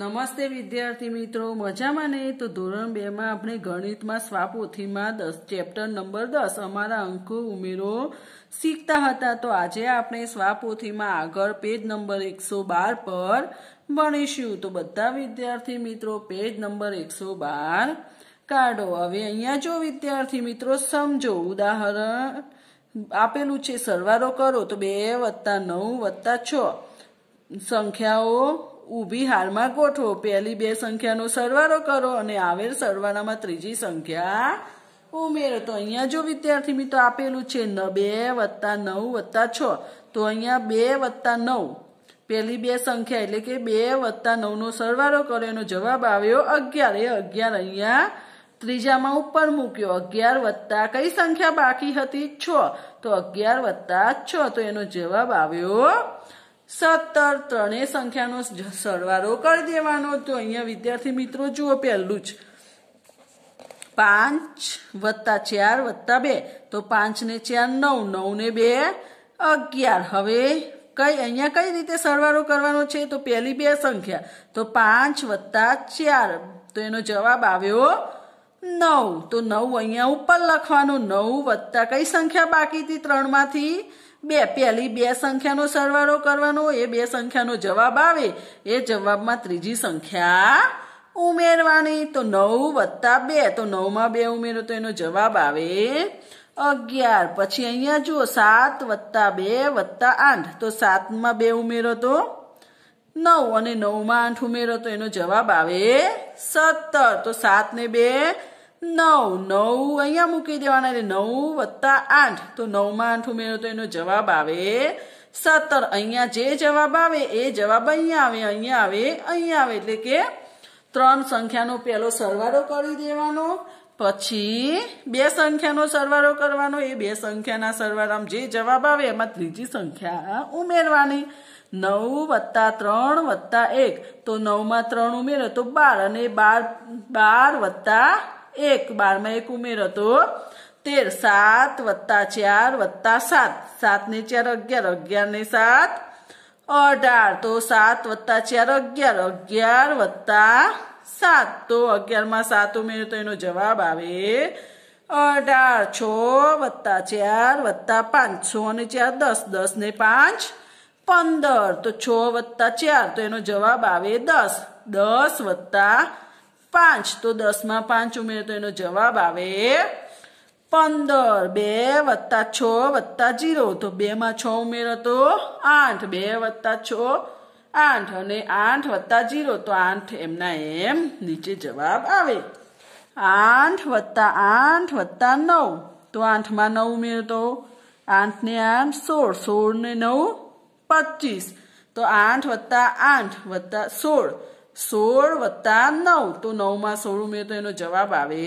નમસ્તે વિદ્યાર્થી મિત્રો મજામાં ને તો ધોરણ બેમાં આપણે ગણિતમાં સ્વાપોથીમાં દસ ચેપ્ટર નંબર દસ અમારા અંકો ઉમેરો શીખતા હતા તો આજે આપણે સ્વાપોથીમાં આગળ પેજ નંબર એકસો બાર પર ભણીશું તો બધા વિદ્યાર્થી મિત્રો પેજ નંબર એકસો બાર કાઢો હવે અહીંયા જો વિદ્યાર્થી મિત્રો સમજો ઉદાહરણ આપેલું છે સરવારો કરો તો બે વત્તા નવ વત્તા છ સંખ્યાઓ ઊભી હારમાં ગોઠવો પહેલી બે સંખ્યાનો સરવાળો કરો અને આવેલ સરવાળામાં ત્રીજી સંખ્યા ઉમેરો તો અહીંયા જો વિદ્યાર્થી મિત્રો આપેલું છે બે વત્તા નવ વત્તા છ તો અહીંયા બે વત્તા નવ પહેલી બે સંખ્યા એટલે કે બે વત્તા નવનો સરવાળો કર્યો એનો જવાબ આવ્યો અગિયાર એ અગિયાર અહીંયા ત્રીજામાં ઉપર મૂક્યો અગિયાર વત્તા કઈ સંખ્યા બાકી હતી છ તો અગિયાર વત્તા છ તો એનો જવાબ આવ્યો સત્તર ત્રણેય સંખ્યાનો સરવાળો કરી દેવાનો તો અહીંયા વિદ્યાર્થી મિત્રો જુઓ પહેલું જ પાંચ વત્તા ચાર વત્તા બે તો પાંચ ને ચાર નવ નવ ને બે અગિયાર હવે કઈ અહીંયા કઈ રીતે સરવાળો કરવાનો છે તો પહેલી બે સંખ્યા તો પાંચ વત્તા ચાર તો એનો જવાબ આવ્યો નવ તો નવ અહીંયા ઉપર લખવાનું નવ વત્તા કઈ સંખ્યા બાકી હતી ત્રણમાંથી બે પહેલી બે સંખ્યાનો સરવાળો કરવાનો એ બે સંખ્યાનો જવાબ આવે એ જવાબમાં ત્રીજી સંખ્યા ઉમેરવાની તો નવ વત્તા બે તો નવમાં બે ઉમેરો તો એનો જવાબ આવે અગિયાર પછી અહીંયા જુઓ સાત વત્તા બે વત્તા આઠ તો સાતમાં બે ઉમેરો તો નવ અને નવમાં આઠ ઉમેરો તો એનો જવાબ આવે સત્તર તો સાત ને બે નવ નવ અહીંયા મૂકી દેવાના એટલે નવ વત્તા આઠ તો નવમાં આઠ ઉમેરો તો એનો જવાબ આવે સત્તર અહીંયા જે જવાબ આવે એ જવાબ અહીંયા આવે અહીંયા આવે અહીંયા આવે એટલે કે ત્રણ સંખ્યાનો પહેલો સરવાળો કરી દેવાનો પછી બે સંખ્યાનો સરવાળો કરવાનો એ બે સંખ્યાના સરવાળામાં જે જવાબ આવે એમાં ત્રીજી સંખ્યા ઉમેરવાની નવ વત્તા ત્રણ વત્તા એક તો નવમાં ત્રણ ઉમેરો તો બાર અને બાર બાર વત્તા એક બારમાં એક ઉમેરો તો તેર સાત વત્તા ચાર વત્તા સાત સાત ને ચાર અગિયાર અગિયાર ને સાત અઢાર તો સાત વત્તા ચાર અગિયાર અગિયાર વત્તા સાત તો અગિયારમાં સાત ઉમેર્યું તો એનો જવાબ આવે અઢાર છ વત્તા ચાર વત્તા પાંચ છ અને ચાર દસ દસ ને પાંચ પંદર તો છ વત્તા ચાર તો એનો જવાબ આવે દસ દસ વત્તા પાંચ તો દસમાં પાંચ ઉમેરે તો એનો જવાબ આવે પંદર બે વત્તા છ વત્તા જીરો તો બેમાં છ ઉમેરો તો આઠ બે વત્તા છ આઠ અને આઠ વત્તા જીરો તો આઠ એમના એમ નીચે જવાબ આવે આઠ વત્તા આઠ વત્તા નવ તો આઠમાં નવ ઉમેરો તો આઠ ને આઠ સોળ સોળ ને નવ પચીસ તો આઠ વત્તા આઠ વત્તા સોળ 16 + 9 તો 9 માં 16 ઉમેર તો એનો જવાબ આવે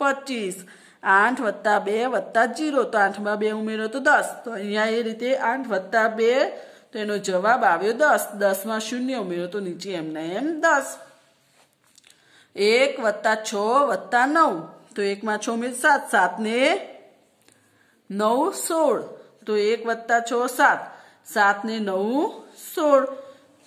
25 8 + 2 + 0 તો 8 માં 2 ઉમેર તો 10 તો અહીંયા એ રીતે 8 + 2 તેનો જવાબ આવ્યો 10 10 માં 0 ઉમેર તો નીચે એમ ના એમ 10 1 + 6 + 9 તો 1 માં 6 ઉમેર 7 7 ને 9 16 તો 1 + 6 7 7 ને 9 16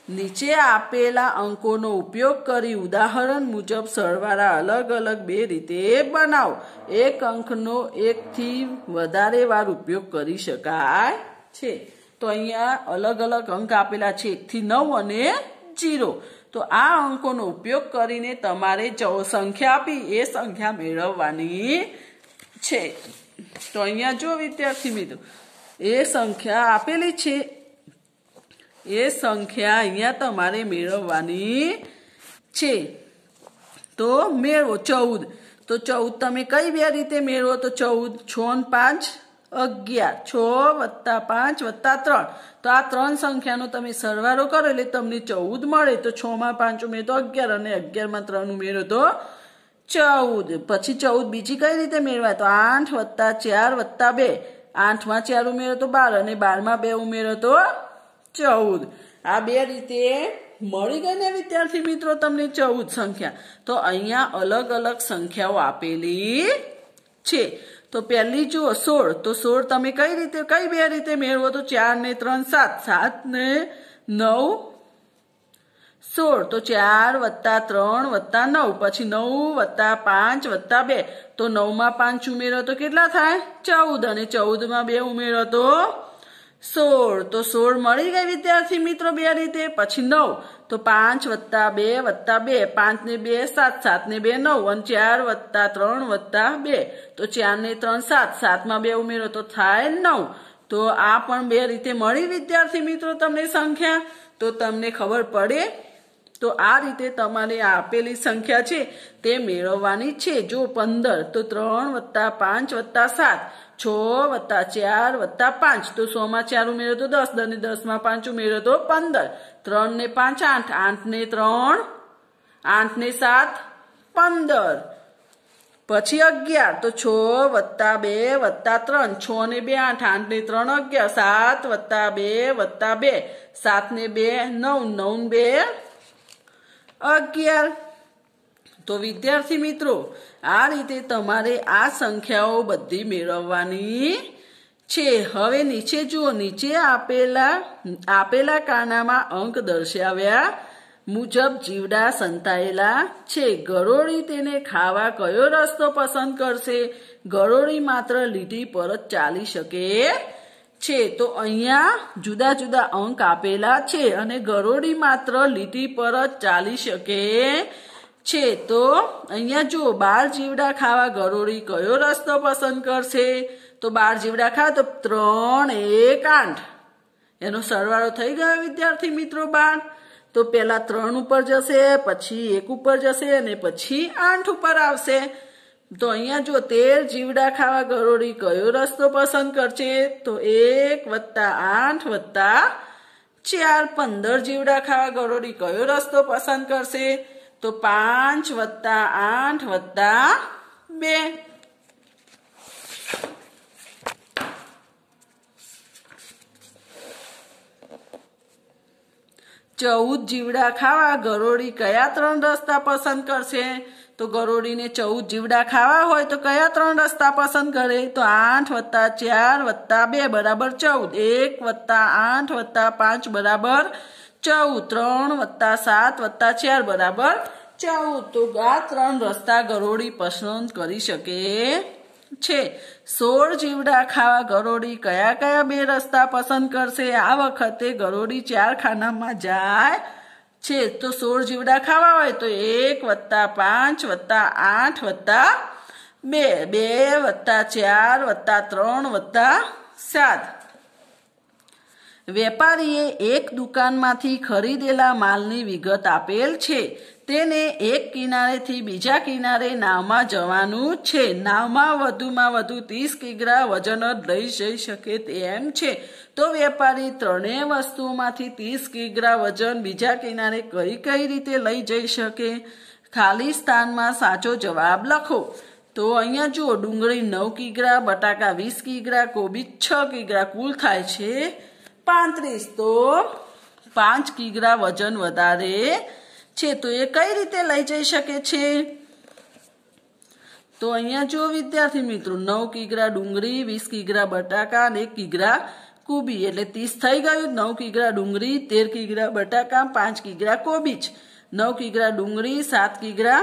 નીચે આપેલા અંકોનો ઉપયોગ કરી ઉદાહરણ મુજબ સરવાળા અલગ અલગ બે રીતે બનાવો એક અંકનો એકથી વધારે વાર ઉપયોગ કરી શકાય છે તો અહીંયા અલગ અલગ અંક આપેલા છે એકથી નવ અને જીરો તો આ અંકોનો ઉપયોગ કરીને તમારે સંખ્યા આપી એ સંખ્યા મેળવવાની છે તો અહીંયા જો વિદ્યાર્થી મિત્રો એ સંખ્યા આપેલી છે એ સંખ્યા અહીંયા તમારે મેળવવાની છે તો મેળવો ચૌદ તો ચૌદ તમે કઈ બે રીતે મેળવો તો ચૌદ છ ને પાંચ અગિયાર છ વત્તા પાંચ વત્તા ત્રણ તો આ ત્રણ સંખ્યાનો તમે સરવારો કરો એટલે તમને ચૌદ મળે તો છ માં પાંચ ઉમેરો તો અગિયાર અને અગિયારમાં ત્રણ ઉમેરો તો ચૌદ પછી ચૌદ બીજી કઈ રીતે મેળવાય તો આઠ વત્તા ચાર વત્તા બે આઠમાં ચાર ઉમેરો તો બાર અને બારમાં બે ઉમેરો તો ચૌદ આ બે રીતે મળી ગઈ ને વિદ્યાર્થી મિત્રો તમને ચૌદ સંખ્યા તો અહીંયા અલગ અલગ સંખ્યાઓ આપેલી છે તો પહેલી જુઓ સોળ તો સોળ તમે કઈ રીતે કઈ બે રીતે મેળવો તો ચાર ને ત્રણ સાત સાત ને નવ સોળ તો ચાર વત્તા ત્રણ વત્તા નવ પછી નવ વત્તા પાંચ વત્તા બે તો નવમાં પાંચ ઉમેરો તો કેટલા થાય ચૌદ અને ચૌદમાં બે ઉમેરો તો સોળ તો સોળ મળી ગઈ વિદ્યાર્થી મિત્રો બે રીતે પછી નવ તો પાંચ વત્તા બે વત્તા બે પાંચ ને બે સાત સાત ને બે નવ અને ચાર વત્તા ત્રણ વત્તા બે તો ચાર ને ત્રણ સાત સાતમાં બે ઉમેરો તો થાય નવ તો આ પણ બે રીતે મળી વિદ્યાર્થી મિત્રો તમને સંખ્યા તો તમને ખબર પડે તો આ રીતે તમારે આપેલી સંખ્યા છે તે મેળવવાની છે જો પંદર તો ત્રણ વત્તા પાંચ વત્તા સાત છ વત્તા ચાર વત્તા પાંચ તો સોમાં ચાર ઉમેરો તો દસ અને દસમાં પાંચ ઉમેરો તો પંદર ત્રણ ને પાંચ આઠ આઠ ને ત્રણ આઠ ને સાત પંદર પછી અગિયાર તો છ વત્તા બે વત્તા ત્રણ છ ને બે આઠ આઠ ને ત્રણ અગિયાર સાત વત્તા બે વત્તા બે સાત ને બે નવ નવ બે અગિયાર તો વિદ્યાર્થી મિત્રો આ રીતે તમારે આ સંખ્યાઓ બધી મેળવવાની છે હવે નીચે જુઓ નીચે આપેલા આપેલા કાનામાં અંક દર્શાવ્યા મુજબ જીવડા સંતાયેલા છે ગરોળી તેને ખાવા કયો રસ્તો પસંદ કરશે ગરોળી માત્ર લીટી પર જ ચાલી શકે છે તો અહીંયા જુદા જુદા અંક આપેલા છે અને ગરોળી માત્ર લીટી પર જ ચાલી શકે છે તો અહીંયા જો બાર જીવડા ખાવા ગરોળી કયો રસ્તો પસંદ કરશે તો બાર જીવડા ખાવા તો ત્રણ એક આઠ એનો સરવાળો થઈ ગયો વિદ્યાર્થી મિત્રો બાર તો પહેલા ત્રણ ઉપર જશે પછી એક ઉપર જશે અને પછી આઠ ઉપર આવશે તો અહીંયા જો તેર જીવડા ખાવા ગરોળી કયો રસ્તો પસંદ કરશે તો એક વત્તા આઠ વત્તા ચાર પંદર જીવડા ખાવા ગરોળી કયો રસ્તો પસંદ કરશે તો પાંચ વત્તા આઠ વત્તા બે ચૌદ જીવડા ખાવા ગરોળી કયા ત્રણ રસ્તા પસંદ કરશે તો ગરોળીને ચૌદ જીવડા ખાવા હોય તો કયા ત્રણ રસ્તા પસંદ કરે તો આઠ વત્તા ચાર વત્તા બે બરાબર ચૌદ એક વત્તા આઠ વત્તા પાંચ બરાબર ચૌદ ત્રણ વત્તા સાત વત્તા ચાર બરાબર ચૌદ તો આ ત્રણ રસ્તા ગરોળી પસંદ કરી શકે છે સોળ જીવડા ખાવા ગરોળી કયા કયા બે રસ્તા પસંદ કરશે આ વખતે ગરોળી ચાર ખાનામાં જાય છે તો સોળ જીવડા ખાવા હોય તો એક વત્તા પાંચ વત્તા આઠ વત્તા બે બે વત્તા ચાર વત્તા ત્રણ વત્તા સાત વેપારીએ એક દુકાનમાંથી ખરીદેલા માલની વિગત આપેલ છે તેને એક કિનારેથી બીજા કિનારે નાવમાં જવાનું છે નાવમાં વધુમાં વધુ ત્રીસ કિગ્રા વજન જ લઈ જઈ શકે તેમ છે તો વેપારી ત્રણેય વસ્તુમાંથી ત્રીસ કિગ્રા વજન બીજા કિનારે કઈ કઈ રીતે લઈ જઈ શકે ખાલી સ્થાનમાં સાચો જવાબ લખો તો અહીંયા જુઓ ડુંગળી નવ કિગ્રા બટાકા વીસ કિગ્રા કોબી છ કિગ્રા કુલ થાય છે પાંત્રીસ તો પાંચ કિગ્રા વજન વધારે છે તો એ કઈ રીતે લઈ જઈ શકે છે તો અહીંયા જો વિદ્યાર્થી મિત્રો નવ કિગ્રા ડુંગળી વીસ કિગ્રા બટાકા અને એક કિગ્રા કોબી એટલે ત્રીસ થઈ ગયું નવ કિગ્રા ડુંગળી તેર કિગ્રા બટાકા પાંચ કિગ્રા કોબી જ નવ કિગ્રા ડુંગળી સાત કિગ્રા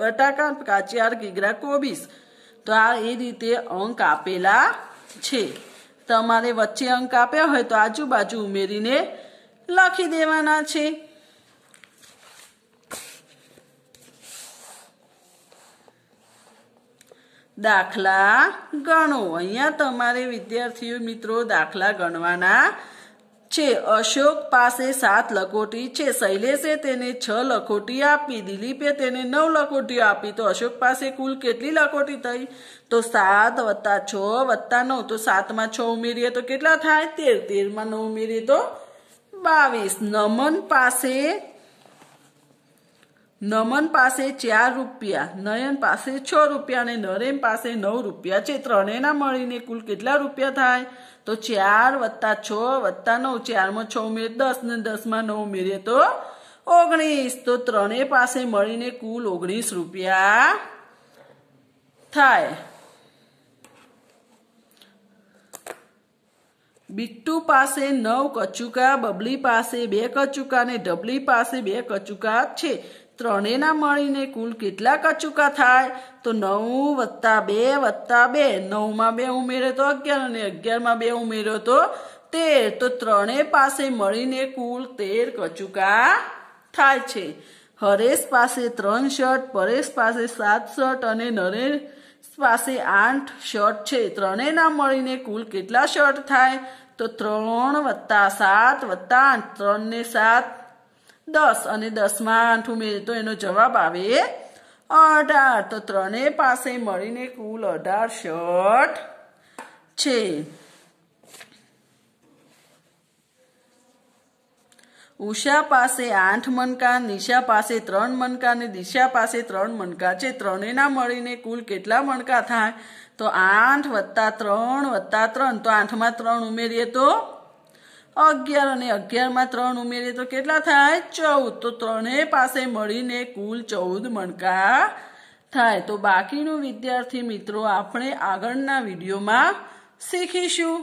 બટાકા ચાર કિગ્રા કોબીસ તો આ એ રીતે અંક આપેલા છે તમારે વચ્ચે અંક આપ્યા હોય તો આજુબાજુ ઉમેરીને લખી દેવાના છે દાખલા ગણો અહીંયા તમારે વિદ્યાર્થીઓ મિત્રો દાખલા ગણવાના છે અશોક પાસે સાત લખોટી છે શૈલેષે તેને છ લખોટી આપી દિલીપે તેને નવ લખોટીઓ આપી તો અશોક પાસે કુલ કેટલી લખોટી થઈ તો સાત વત્તા છ વત્તા નવ તો સાતમાં છ ઉમેરીએ તો કેટલા થાય તેર તેરમાં નવ ઉમેરીએ તો બાવીસ નમન પાસે નમન પાસે ચાર રૂપિયા નયન પાસે છ રૂપિયા અને નરેન પાસે નવ રૂપિયા છે ત્રણેયના મળીને કુલ કેટલા રૂપિયા થાય તો ચાર વત્તા છ વત્તા નવ ચારમાં છ ઉમેરીએ દસ ને દસમાં નવ ઉમેરીએ તો ઓગણીસ તો ત્રણેય પાસે મળીને કુલ ઓગણીસ રૂપિયા થાય બિટ્ટુ પાસે નવ કચુકા બબલી પાસે બે કચુકા અને ડબલી પાસે બે કચુકા છે ત્રણેયના મળીને કુલ કેટલા કચુકા થાય તો નવ વત્તા બે વત્તા બે નવમાં બે ઉમેરે તો અગિયાર અને અગિયારમાં બે ઉમેર્યો તો તેર તો ત્રણેય પાસે મળીને કુલ તેર કચુકા થાય છે હરેશ પાસે ત્રણ શર્ટ પરેશ પાસે સાત શર્ટ અને નરેશ પાસે આઠ શર્ટ છે ત્રણેયના મળીને કુલ કેટલા શર્ટ થાય તો ત્રણ વત્તા સાત વત્તા આઠ ત્રણને સાત દસ અને દસમાં આઠ ઉમેરે તો એનો જવાબ આવે અઢાર તો ત્રણેય પાસે મળીને કુલ અઢાર શર્ટ છે ઉષા પાસે આઠ મણકા નિશા પાસે ત્રણ મણકા અને દિશા પાસે ત્રણ મણકા છે ત્રણેના મળીને કુલ કેટલા મણકા થાય તો આઠ વત્તા ત્રણ વત્તા ત્રણ તો આઠમાં ત્રણ ઉમેરીએ તો અગિયાર અને અગિયારમાં ત્રણ ઉમેરીએ તો કેટલા થાય ચૌદ તો ત્રણેય પાસે મળીને કુલ ચૌદ મણકા થાય તો બાકીનું વિદ્યાર્થી મિત્રો આપણે આગળના વિડીયોમાં શીખીશું